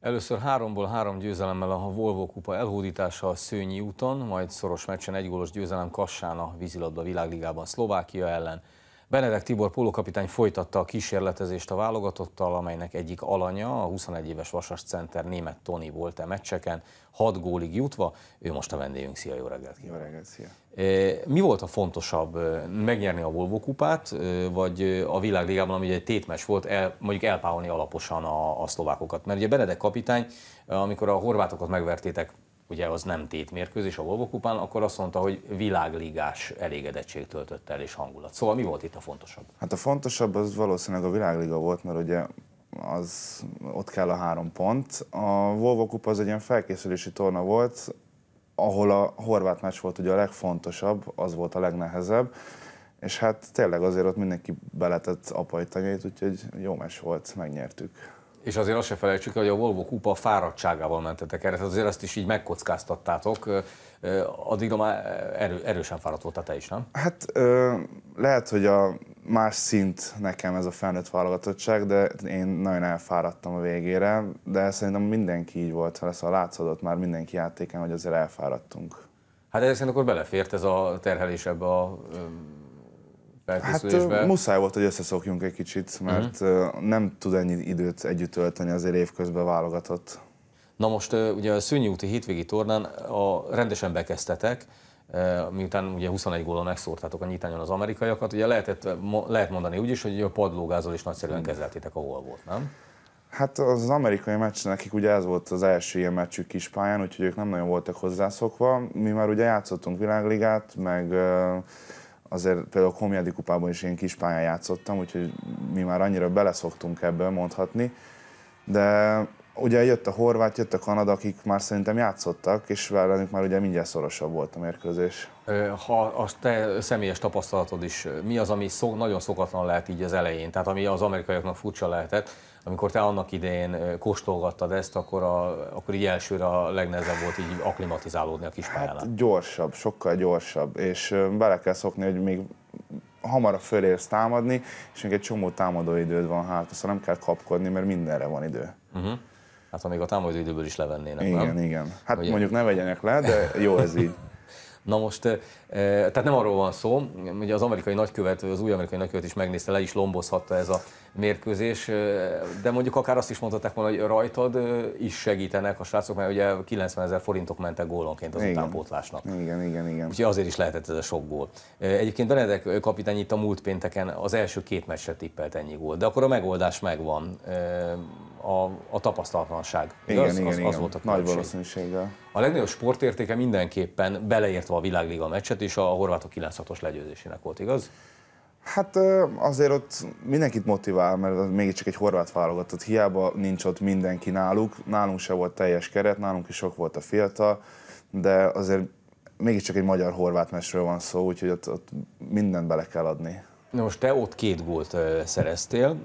Először háromból három győzelemmel a Volvo kupa elhódítása a Szőnyi úton, majd szoros meccsen egy gólos győzelem Kassán a vízilabda világligában Szlovákia ellen, Benedek Tibor pólókapitány folytatta a kísérletezést a válogatottal, amelynek egyik alanya, a 21 éves Vasas Center német Toni volt e meccseken, 6 gólig jutva. Ő most a vendégünk. Szia, jó reggelt Jó reggelt, szia! E, mi volt a fontosabb, e, megnyerni a Volvo kupát, e, vagy a világligában, ami egy tétmes volt, el, mondjuk elpáholni alaposan a, a szlovákokat? Mert ugye Benedek kapitány, amikor a horvátokat megvertétek ugye az nem tétmérkőzés a Volvo kupán, akkor azt mondta, hogy világligás elégedettség töltött el és hangulat. Szóval mi volt itt a fontosabb? Hát a fontosabb az valószínűleg a világliga volt, mert ugye az, ott kell a három pont. A Volvo Kupa az egy ilyen felkészülési torna volt, ahol a horvát meccs volt ugye a legfontosabb, az volt a legnehezebb, és hát tényleg azért ott mindenki beletett apai tanyait, úgyhogy jó meccs volt, megnyertük. És azért azt se felejtsük, hogy a Volvo kupa fáradtságával mentetek erre, tehát azért ezt is így megkockáztattátok, addigra már erő, erősen fáradt voltál te is, nem? Hát ö, lehet, hogy a más szint nekem ez a felnőtt válogatottság, de én nagyon elfáradtam a végére, de szerintem mindenki így volt, ha lesz a látszódott már mindenki játéken, hogy azért elfáradtunk. Hát ezek szerint akkor belefért ez a terhelés ebbe a felkészülésben. Hát muszáj volt, hogy összeszokjunk egy kicsit, mert uh-huh. nem tud ennyi időt együtt tölteni azért évközben válogatott. Na most ugye a Szűnyi úti hétvégi tornán a rendesen bekezdtetek, miután ugye 21 gólon megszórtátok a nyitányon az amerikaiakat, ugye lehetett, lehet mondani úgy is, hogy a padlógázol is nagyszerűen mhm. kezeltétek, ahol volt, nem? Hát az amerikai meccs, nekik ugye ez volt az első ilyen meccsük pályán, úgyhogy ők nem nagyon voltak hozzászokva. Mi már ugye játszottunk világligát, meg azért például a Komjádi kupában is én kis pályán játszottam, úgyhogy mi már annyira beleszoktunk ebből mondhatni, de ugye jött a horvát, jött a Kanada, akik már szerintem játszottak, és velünk már ugye mindjárt szorosabb volt a mérkőzés. Ha a te személyes tapasztalatod is, mi az, ami szok, nagyon szokatlan lehet így az elején, tehát ami az amerikaiaknak furcsa lehetett, amikor te annak idején kóstolgattad ezt, akkor, a, akkor így elsőre a legnehezebb volt így aklimatizálódni a kis Hát gyorsabb, sokkal gyorsabb, és bele kell szokni, hogy még hamarabb fölérsz támadni, és még egy csomó támadó időd van hát, szóval nem kell kapkodni, mert mindenre van idő. Uh-huh. Hát ha még a támadó időből is levennének, Igen, nem? igen. Hát Ugye? mondjuk ne vegyenek le, de jó ez így. Na most, tehát nem arról van szó, ugye az amerikai nagykövet, az új amerikai nagykövet is megnézte, le is lombozhatta ez a mérkőzés, de mondjuk akár azt is mondhatták volna, hogy rajtad is segítenek a srácok, mert ugye 90 ezer forintok mentek gólonként az igen. utánpótlásnak. Igen, igen, igen. Úgyhogy azért is lehetett ez a sok gól. Egyébként Benedek kapitány itt a múlt pénteken az első két meccset tippelt ennyi gól, de akkor a megoldás megvan a, a tapasztalatlanság. Igen, igen, az, az igen. volt a különbség. Nagy valószínűséggel. A legnagyobb sportértéke mindenképpen beleértve a világliga meccset és a horvátok 96-os legyőzésének volt, igaz? Hát azért ott mindenkit motivál, mert mégiscsak egy horvát válogatott. Hiába nincs ott mindenki náluk, nálunk se volt teljes keret, nálunk is sok volt a fiatal, de azért mégiscsak egy magyar-horvát mesről van szó, úgyhogy ott, ott mindent bele kell adni. Na most te ott két gólt szereztél,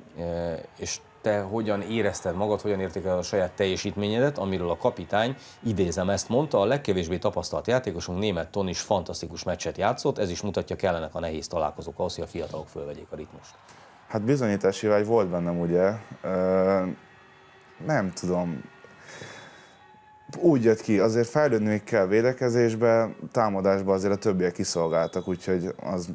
és te hogyan érezted magad, hogyan értékeled a saját teljesítményedet, amiről a kapitány, idézem ezt mondta, a legkevésbé tapasztalt játékosunk német Ton is fantasztikus meccset játszott, ez is mutatja kellenek a nehéz találkozók ahhoz, hogy a fiatalok fölvegyék a ritmust. Hát bizonyítási vágy volt bennem, ugye? Ö, nem tudom, úgy jött ki, azért fejlődni még kell védekezésbe, támadásba azért a többiek kiszolgáltak, úgyhogy az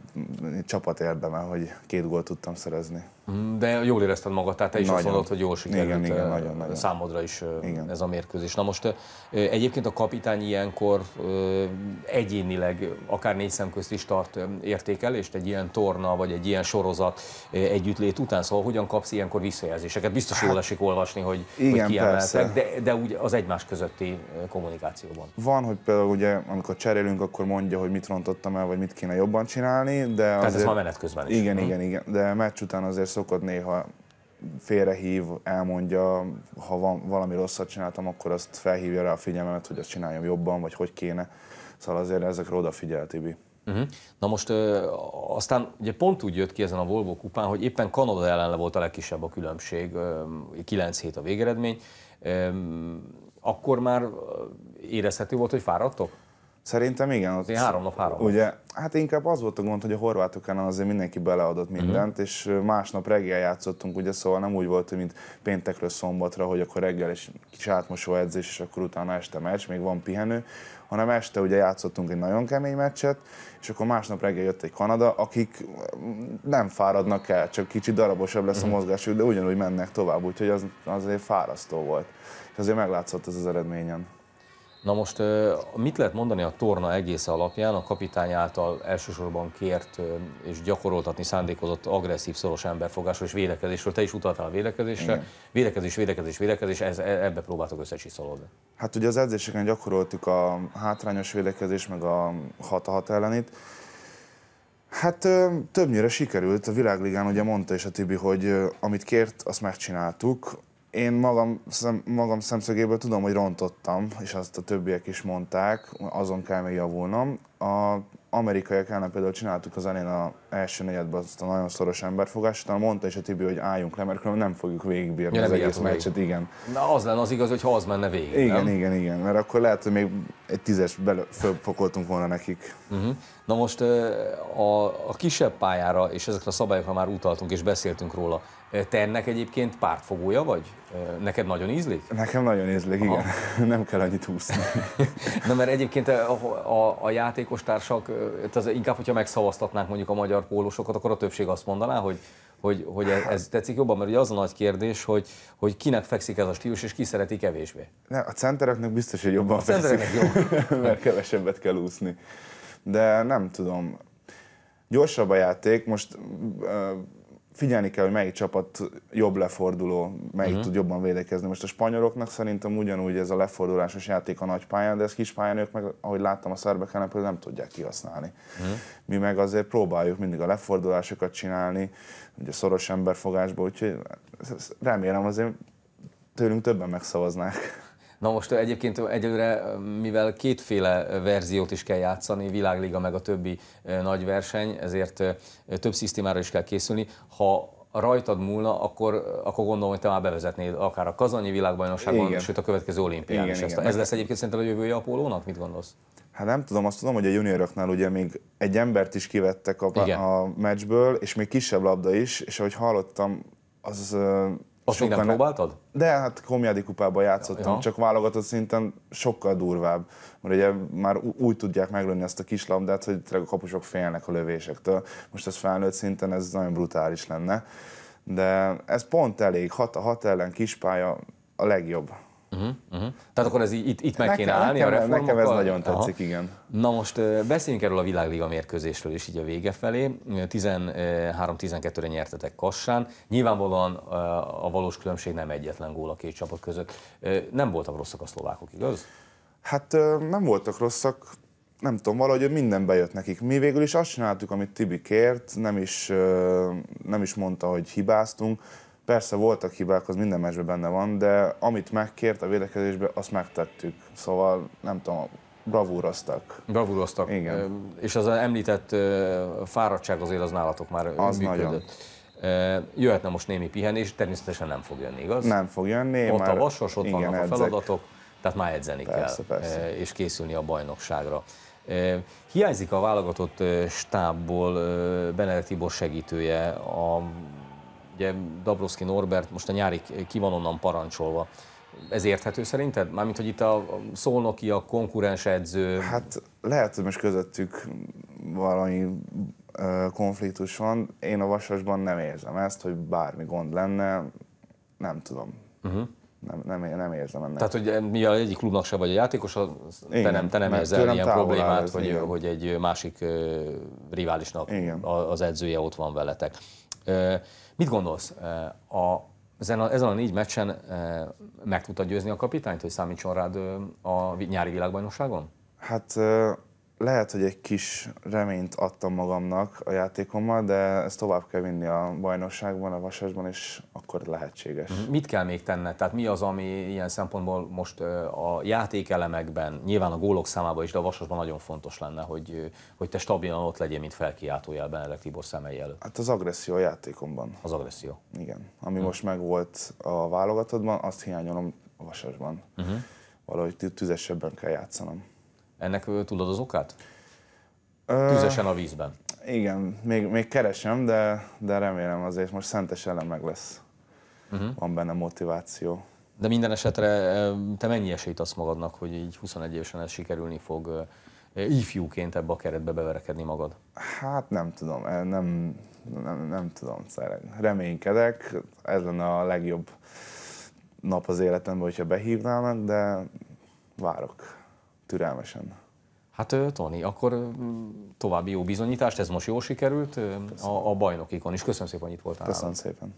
csapat érdeme, hogy két gólt tudtam szerezni. Mm, de jól érezted magad, tehát te is nagyon. azt mondod, hogy jól sikerült igen, igen, nagyon, nagyon. számodra is igen. ez a mérkőzés. Na most egyébként a kapitány ilyenkor egyénileg, akár négy szem közt is tart értékelést, egy ilyen torna, vagy egy ilyen sorozat együttlét után, szóval hogyan kapsz ilyenkor visszajelzéseket? Biztos jól hát, esik olvasni, hogy, igen, hogy kiemeltek, de, de úgy az egymás közötti kommunikációban. Van, hogy például ugye, amikor cserélünk, akkor mondja, hogy mit rontottam el, vagy mit kéne jobban csinálni, de... Tehát ez már menet közben is. Igen, hm? igen, igen, de meccs után azért szokott néha félrehív, elmondja, ha van, valami rosszat csináltam, akkor azt felhívja rá a figyelmemet, hogy azt csináljam jobban, vagy hogy kéne. Szóval azért ezekre odafigyel Tibi. Uh-huh. Na most ö, aztán ugye pont úgy jött ki ezen a Volvo kupán, hogy éppen Kanada ellen volt a legkisebb a különbség, 9 hét a végeredmény. Ö, akkor már érezhető volt, hogy fáradtok? Szerintem igen. Ott, én három nap, három nap. Ugye, hát inkább az volt a gond, hogy a horvátok ellen azért mindenki beleadott mhm. mindent, uh-huh. és másnap reggel játszottunk, ugye, szóval nem úgy volt, mint péntekről szombatra, hogy akkor reggel is kis átmosó edzés, és akkor utána este meccs, még van pihenő, hanem este ugye játszottunk egy nagyon kemény meccset, és akkor másnap reggel jött egy Kanada, akik nem fáradnak el, csak kicsit darabosabb lesz a mhm. mozgásuk, de ugyanúgy mennek tovább, úgyhogy az azért fárasztó volt. És azért meglátszott ez az eredményen. Na most mit lehet mondani a torna egész alapján a kapitány által elsősorban kért és gyakoroltatni szándékozott agresszív szoros emberfogásról és védekezésről? Te is utaltál a védekezésre. Igen. Védekezés, védekezés, védekezés, ez, e, ebbe próbáltok összecsiszolódni. Hát ugye az edzéseken gyakoroltuk a hátrányos védekezés meg a 6-6 ellenit. Hát többnyire sikerült, a világligán ugye mondta is a Tibi, hogy amit kért, azt megcsináltuk én magam, szem, magam szemszögéből tudom, hogy rontottam, és azt a többiek is mondták, azon kell még javulnom a amerikaiak ellen például csináltuk az elén az első negyedben azt a nagyon szoros emberfogást, utána mondta is a Tibi, hogy álljunk le, mert nem fogjuk végigbírni ja, az egész meccset, igen. Na az lenne az igaz, hogy ha az menne végig, Igen, nem? igen, igen, mert akkor lehet, hogy még egy tízes fölfokoltunk volna nekik. Uh-huh. Na most a, a kisebb pályára és ezekre a szabályokra már utaltunk és beszéltünk róla. Te ennek egyébként pártfogója vagy? Neked nagyon ízlik? Nekem nagyon ízlik, Aha. igen. Nem kell annyit húzni. Na mert egyébként a, a, a játék játékostársak, az inkább, hogyha megszavaztatnánk mondjuk a magyar pólósokat, akkor a többség azt mondaná, hogy hogy, hogy ez, ez tetszik jobban, mert ugye az a nagy kérdés, hogy, hogy kinek fekszik ez a stílus, és ki szereti kevésbé. Ne, a centereknek biztos, hogy jobban a fekszik, jó, mert kevesebbet kell úszni. De nem tudom, gyorsabb a játék, most uh, figyelni kell, hogy melyik csapat jobb leforduló, melyik uh-huh. tud jobban védekezni. Most a spanyoloknak szerintem ugyanúgy ez a lefordulásos játék a nagy pályán, de ez kis pályán ők meg, ahogy láttam a szerbekkel, például nem tudják kihasználni. Uh-huh. Mi meg azért próbáljuk mindig a lefordulásokat csinálni, ugye szoros emberfogásba, úgyhogy remélem azért tőlünk többen megszavaznák. Na most egyébként egyelőre, mivel kétféle verziót is kell játszani, világliga meg a többi nagy verseny, ezért több szisztémára is kell készülni. Ha rajtad múlna, akkor, akkor gondolom, hogy te már bevezetnéd akár a kazanyi világbajnokságon, igen. sőt a következő olimpián igen, is. Ezt, igen. ez lesz egyébként szerintem a jövője a pólónak? Mit gondolsz? Hát nem tudom, azt tudom, hogy a junioroknál ugye még egy embert is kivettek a, a meccsből, és még kisebb labda is, és ahogy hallottam, az azt sokkal még nem próbáltad? De hát Komjádi kupában játszottam, ja. csak válogatott szinten sokkal durvább. Mert ugye már úgy tudják meglőni ezt a kislabdát, hogy a kapusok félnek a lövésektől. Most ez felnőtt szinten, ez nagyon brutális lenne. De ez pont elég, hat a hat ellen kispálya a legjobb. Uh-huh, uh-huh. Tehát akkor ez így, itt, itt meg kéne állni nekem, a reformokkal? Nekem ez nagyon tetszik, Aha. igen. Na most beszéljünk erről a világliga mérkőzésről is így a vége felé. 13-12-re nyertetek Kassán. Nyilvánvalóan a valós különbség nem egyetlen gól a két csapat között. Nem voltak rosszak a szlovákok, igaz? Hát nem voltak rosszak, nem tudom, valahogy minden bejött nekik. Mi végül is azt csináltuk, amit Tibi kért, nem is, nem is mondta, hogy hibáztunk Persze voltak hibák, az minden meccsben benne van, de amit megkért a védekezésbe, azt megtettük. Szóval nem tudom, bravúroztak. Bravúroztak. Igen. És az említett fáradtság azért az nálatok már az működött. Nagyon. Jöhetne most némi pihenés, természetesen nem fog jönni, igaz? Nem fog jönni. Ott már a vasos, ott igen, vannak a feladatok, tehát már edzeni persze, kell, persze. és készülni a bajnokságra. Hiányzik a válogatott stábból Benedek Tibor segítője, a Ugye Dabroszki Norbert most a nyári ki van onnan parancsolva. Ez érthető szerinted? Mármint, hogy itt a szolnoki, a konkurens edző... Hát lehet, hogy most közöttük valami ö, konfliktus van. Én a Vasasban nem érzem ezt, hogy bármi gond lenne. Nem tudom. Uh-huh. Nem, nem, nem érzem ennek. Tehát, hogy mi egyik klubnak se vagy a játékos, igen, te nem, te nem érzel ilyen problémát, ez, hogy, hogy egy másik riválisnak igen. az edzője ott van veletek. Mit gondolsz? A, ezen a, ezen a négy meccsen meg tudta győzni a kapitányt, hogy számítson rád a nyári világbajnokságon? Hát lehet, hogy egy kis reményt adtam magamnak a játékommal, de ezt tovább kell vinni a bajnokságban, a vasasban, és akkor lehetséges. Mhm. Mit kell még tenned? Tehát mi az, ami ilyen szempontból most a játékelemekben, nyilván a gólok számában is, de a vasasban nagyon fontos lenne, hogy, hogy te stabilan ott legyél, mint felkiáltójel Benedek Tibor szemei előtt? Hát az agresszió a játékomban. Az agresszió. Igen. Ami hmm. most megvolt a válogatottban, azt hiányolom a vasasban. Uh-huh. Valahogy tüzesebben kell játszanom. Ennek tudod az okát? Tüzesen a vízben. Uh, igen, még, még keresem, de, de remélem azért most szentes ellen meg lesz. Uh-huh. Van benne motiváció. De minden esetre te mennyi esélyt adsz magadnak, hogy így 21 évesen ez sikerülni fog ifjúként ebbe a keretbe beverekedni magad? Hát nem tudom, nem, eh, nem, nem, nem tudom, reménykedek, ez lenne a legjobb nap az életemben, hogyha behívnának, de várok türelmesen. Hát Tony, akkor további jó bizonyítást, ez most jól sikerült a, a bajnokikon is. Köszönöm szépen, hogy itt voltál. Köszönöm szépen.